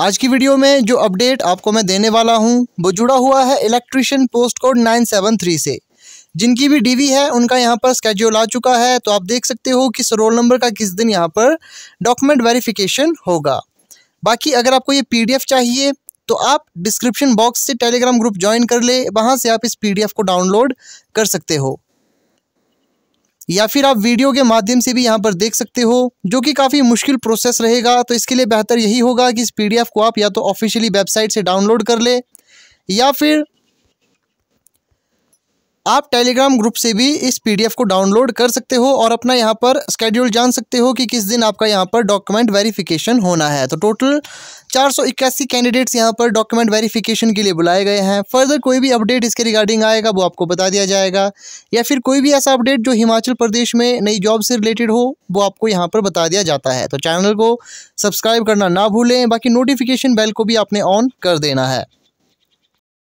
आज की वीडियो में जो अपडेट आपको मैं देने वाला हूँ वो जुड़ा हुआ है electrician post code nine seven three से जिनकी भी डीवी है उनका यहाँ पर स्केड्यूल आ चुका है तो आप देख सकते हो कि रोल नंबर का किस दिन यहाँ पर डॉक्यूमेंट वेरिफिकेशन होगा बाकी अगर आपको ये पीडीएफ चाहिए तो आप डिस्क्रिप्शन बॉक्स से टेलीग्राम ग्रुप ज्वाइन कर ले वहाँ से आप इस पी को डाउनलोड कर सकते हो या फिर आप वीडियो के माध्यम से भी यहाँ पर देख सकते हो जो कि काफ़ी मुश्किल प्रोसेस रहेगा तो इसके लिए बेहतर यही होगा कि इस पीडीएफ को आप या तो ऑफिशियली वेबसाइट से डाउनलोड कर ले या फिर आप टेलीग्राम ग्रुप से भी इस पीडीएफ को डाउनलोड कर सकते हो और अपना यहाँ पर स्केड्यूल जान सकते हो कि किस दिन आपका यहाँ पर डॉक्यूमेंट वेरिफिकेशन होना है तो टोटल चार सौ इक्यासी कैंडिडेट्स यहाँ पर डॉक्यूमेंट वेरिफिकेशन के लिए बुलाए गए हैं फर्दर कोई भी अपडेट इसके रिगार्डिंग आएगा वो आपको बता दिया जाएगा या फिर कोई भी ऐसा अपडेट जो हिमाचल प्रदेश में नई जॉब से रिलेटेड हो वो आपको यहाँ पर बता दिया जाता है तो चैनल को सब्सक्राइब करना ना भूलें बाकी नोटिफिकेशन बेल को भी आपने ऑन कर देना है